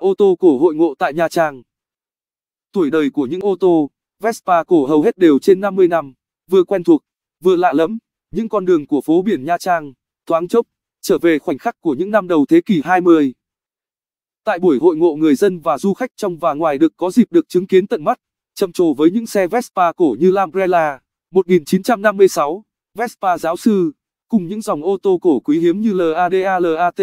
Ô tô cổ hội ngộ tại Nha Trang Tuổi đời của những ô tô, Vespa cổ hầu hết đều trên 50 năm, vừa quen thuộc, vừa lạ lẫm, những con đường của phố biển Nha Trang, thoáng chốc, trở về khoảnh khắc của những năm đầu thế kỷ 20. Tại buổi hội ngộ người dân và du khách trong và ngoài được có dịp được chứng kiến tận mắt, trầm trồ với những xe Vespa cổ như Lambrella 1956, Vespa giáo sư, cùng những dòng ô tô cổ quý hiếm như LADA LAT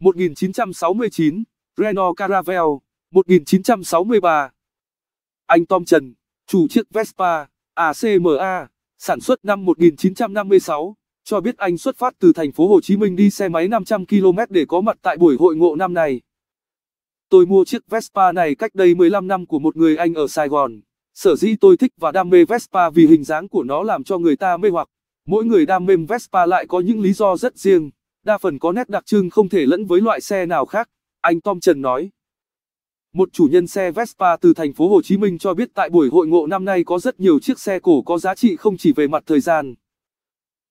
1969, Renault Caravelle 1963. Anh Tom Trần, chủ chiếc Vespa ACMA, sản xuất năm 1956, cho biết anh xuất phát từ thành phố Hồ Chí Minh đi xe máy 500 km để có mặt tại buổi hội ngộ năm này. Tôi mua chiếc Vespa này cách đây 15 năm của một người anh ở Sài Gòn. Sở dĩ tôi thích và đam mê Vespa vì hình dáng của nó làm cho người ta mê hoặc. Mỗi người đam mê Vespa lại có những lý do rất riêng, đa phần có nét đặc trưng không thể lẫn với loại xe nào khác. Anh Tom Trần nói. Một chủ nhân xe Vespa từ thành phố Hồ Chí Minh cho biết tại buổi hội ngộ năm nay có rất nhiều chiếc xe cổ có giá trị không chỉ về mặt thời gian.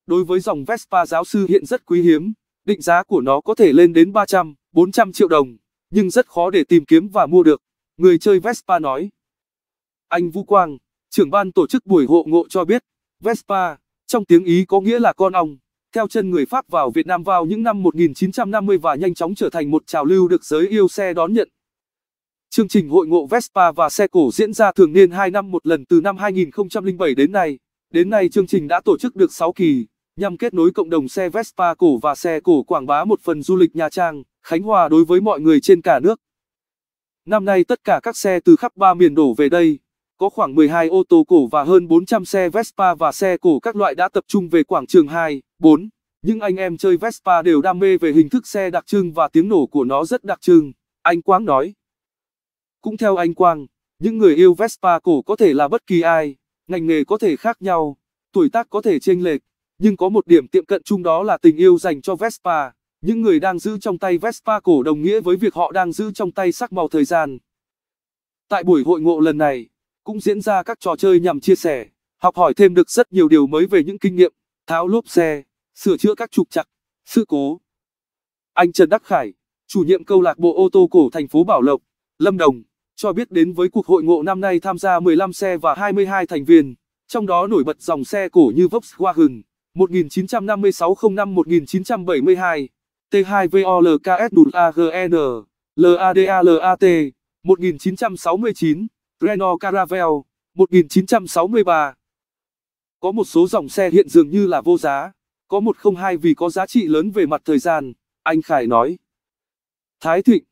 Đối với dòng Vespa giáo sư hiện rất quý hiếm, định giá của nó có thể lên đến 300, 400 triệu đồng, nhưng rất khó để tìm kiếm và mua được, người chơi Vespa nói. Anh Vũ Quang, trưởng ban tổ chức buổi hộ ngộ cho biết, Vespa, trong tiếng Ý có nghĩa là con ong theo chân người Pháp vào Việt Nam vào những năm 1950 và nhanh chóng trở thành một trào lưu được giới yêu xe đón nhận. Chương trình hội ngộ Vespa và xe cổ diễn ra thường niên 2 năm một lần từ năm 2007 đến nay. Đến nay chương trình đã tổ chức được 6 kỳ, nhằm kết nối cộng đồng xe Vespa cổ và xe cổ quảng bá một phần du lịch Nha Trang, Khánh Hòa đối với mọi người trên cả nước. Năm nay tất cả các xe từ khắp ba miền đổ về đây, có khoảng 12 ô tô cổ và hơn 400 xe Vespa và xe cổ các loại đã tập trung về quảng trường 2. 4. Những anh em chơi Vespa đều đam mê về hình thức xe đặc trưng và tiếng nổ của nó rất đặc trưng, anh Quang nói. Cũng theo anh Quang, những người yêu Vespa cổ có thể là bất kỳ ai, ngành nghề có thể khác nhau, tuổi tác có thể chênh lệch, nhưng có một điểm tiệm cận chung đó là tình yêu dành cho Vespa. Những người đang giữ trong tay Vespa cổ đồng nghĩa với việc họ đang giữ trong tay sắc màu thời gian. Tại buổi hội ngộ lần này, cũng diễn ra các trò chơi nhằm chia sẻ, học hỏi thêm được rất nhiều điều mới về những kinh nghiệm, tháo lốp xe, sửa chữa các trục trặc, sự cố. Anh Trần Đắc Khải, chủ nhiệm câu lạc bộ ô tô cổ thành phố Bảo Lộc, Lâm Đồng, cho biết đến với cuộc hội ngộ năm nay tham gia 15 xe và 22 thành viên, trong đó nổi bật dòng xe cổ như Volkswagen 1956-05-1972, T2VOLKSWAGN, LADALAT 1969, Renault Caravelle 1963. Có một số dòng xe hiện dường như là vô giá. Có một không hai vì có giá trị lớn về mặt thời gian, anh Khải nói. Thái Thịnh,